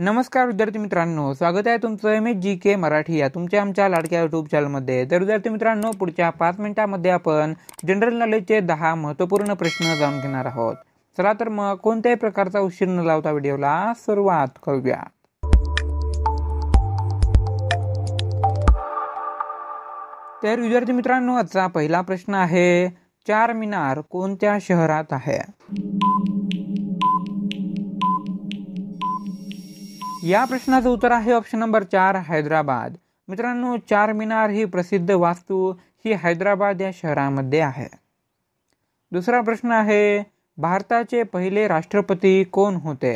नमस्कार विद्यार्थी मित्रांनो स्वागत आहे तुमचं M S G K Marathi या तुमच्या आमच्या लाडक्या युट्यूब चॅनलमध्ये तर विद्यार्थी मित्रांनो पुढच्या पाच मिनिटांमध्ये आपण जनरल नॉलेजचे दहा महत्त्वपूर्ण प्रश्न जाणून घेणार आहोत चला तर मग कोणत्याही प्रकारचा उशीर न लावता व्हिडिओला सुरुवात करूया तर विद्यार्थी मित्रांनो आजचा पहिला प्रश्न आहे चार मिनार कोणत्या शहरात आहे या प्रश्नाचं उत्तर आहे ऑप्शन नंबर चार हैदराबाद मित्रांनो चार मिनार ही प्रसिद्ध वास्तू ही हैदराबाद या शहरामध्ये आहे दुसरा प्रश्न आहे भारताचे पहिले राष्ट्रपती कोण होते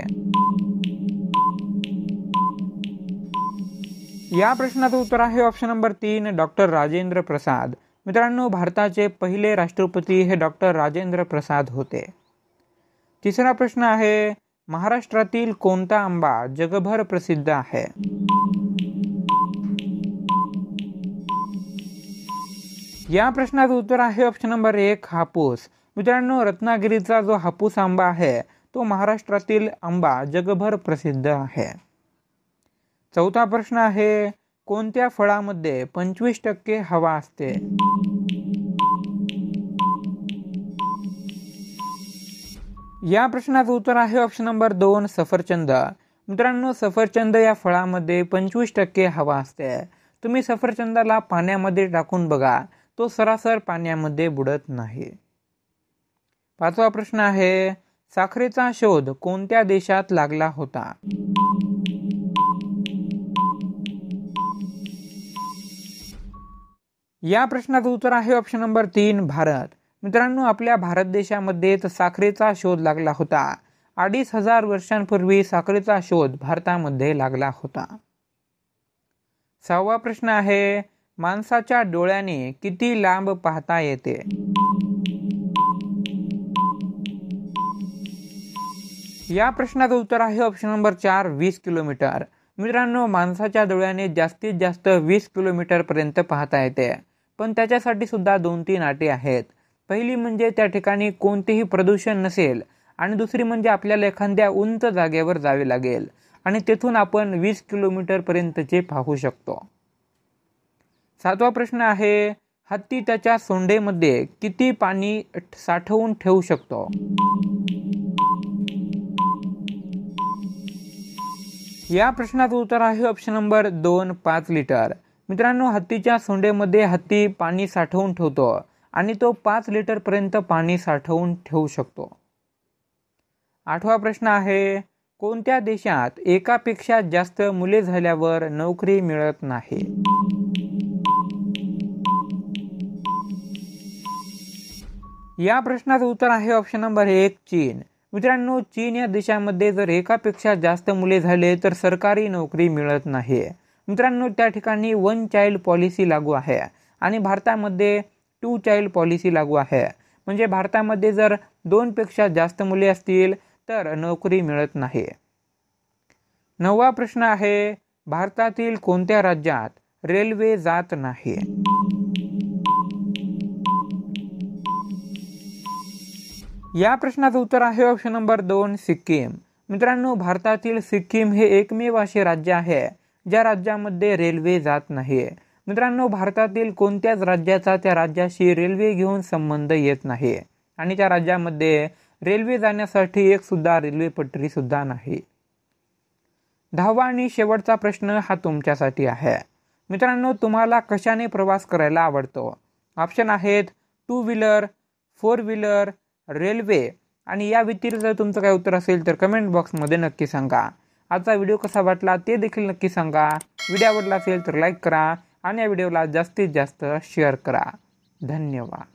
या प्रश्नाचं उत्तर आहे ऑप्शन नंबर तीन डॉक्टर राजेंद्र प्रसाद मित्रांनो भारताचे पहिले राष्ट्रपती हे डॉक्टर राजेंद्र प्रसाद होते तिसरा प्रश्न आहे महाराष्ट्रातील कोणता आंबा जगभर प्रसिद्ध आहे या प्रश्नाचं उत्तर आहे ऑप्शन नंबर एक हापूस मित्रांनो रत्नागिरीचा जो हापूस आंबा आहे तो महाराष्ट्रातील आंबा जगभर प्रसिद्ध आहे चौथा प्रश्न आहे कोणत्या फळामध्ये पंचवीस टक्के हवा असते या प्रश्नाचं उत्तर आहे ऑप्शन नंबर दोन सफरचंद मित्रांनो सफरचंद या फळामध्ये पंचवीस टक्के हवा असते तुम्ही सफरचंदाला पाण्यामध्ये टाकून बघा तो सरासर पाण्यामध्ये बुडत नाही पाचवा प्रश्न आहे साखरेचा शोध कोणत्या देशात लागला होता या प्रश्नाचं उत्तर आहे ऑप्शन नंबर तीन भारत मित्रांनो आपल्या भारत देशामध्ये साखरेचा शोध लागला होता अडीच हजार वर्षांपूर्वी साखरेचा शोध भारतामध्ये लागला होता सहावा प्रश्न आहे माणसाच्या डोळ्याने किती लांब पाहता येते या प्रश्नाचं उत्तर आहे ऑप्शन नंबर चार वीस किलोमीटर मित्रांनो माणसाच्या डोळ्याने जास्तीत जास्त वीस किलोमीटर पर्यंत पाहता येते पण त्याच्यासाठी सुद्धा दोन तीन अटी आहेत पहिली म्हणजे त्या ठिकाणी कोणतेही प्रदूषण नसेल आणि दुसरी म्हणजे आपल्याला एखाद्या उंच जागेवर जावे लागेल आणि तेथून आपण वीस किलोमीटरपर्यंतचे पाहू शकतो सातवा प्रश्न आहे हत्ती त्याच्या सोंडेमध्ये किती पाणी साठवून ठेवू शकतो या प्रश्नाचं उत्तर आहे ऑप्शन नंबर दोन पाच लिटर मित्रांनो हत्तीच्या सोंडेमध्ये हत्ती पाणी साठवून ठेवतो आणि तो पाच लिटरपर्यंत पाणी साठवून ठेवू शकतो आठवा प्रश्न आहे कोणत्या देशात एकापेक्षा जास्त मुले झाल्यावर नोकरी मिळत नाही या प्रश्नाचं उत्तर आहे ऑप्शन नंबर एक चीन मित्रांनो चीन या देशामध्ये जर एकापेक्षा जास्त मुले झाले तर सरकारी नोकरी मिळत नाही मित्रांनो त्या ठिकाणी वन चाइल्ड पॉलिसी लागू आहे आणि भारतामध्ये टू चाइल्ड पॉलिसी लागू आहे म्हणजे भारतामध्ये जर पेक्षा जास्त मुले असतील तर नोकरी मिळत नाही नववा प्रश्न आहे भारतातील कोणत्या राज्यात रेल्वे जात नाही या प्रश्नाचं उत्तर आहे ऑप्शन नंबर दोन सिक्कीम मित्रांनो भारतातील सिक्कीम हे एकमेव असे राज्य आहे ज्या राज्यामध्ये रेल्वे जात नाही मित्रांनो भारतातील कोणत्याच राज्याचा त्या राज्याशी रेल्वे घेऊन संबंध येत नाही आणि त्या राज्यामध्ये रेल्वे जाण्यासाठी एक सुद्धा रेल्वे पटरी सुद्धा नाही दहावा आणि शेवटचा प्रश्न हा तुमच्यासाठी आहे मित्रांनो तुम्हाला कशाने प्रवास करायला आवडतो ऑप्शन आहेत two wheeler four wheeler railway आणि या व्यतिरिक्त जर तुमचं काय उत्तर असेल तर कमेंट बॉक्समध्ये नक्की सांगा आजचा व्हिडिओ कसा वाटला ते देखील नक्की सांगा व्हिडिओ आवडला असेल तर लाईक करा आणि या व्हिडिओला जास्तीत जास्त शेअर करा धन्यवाद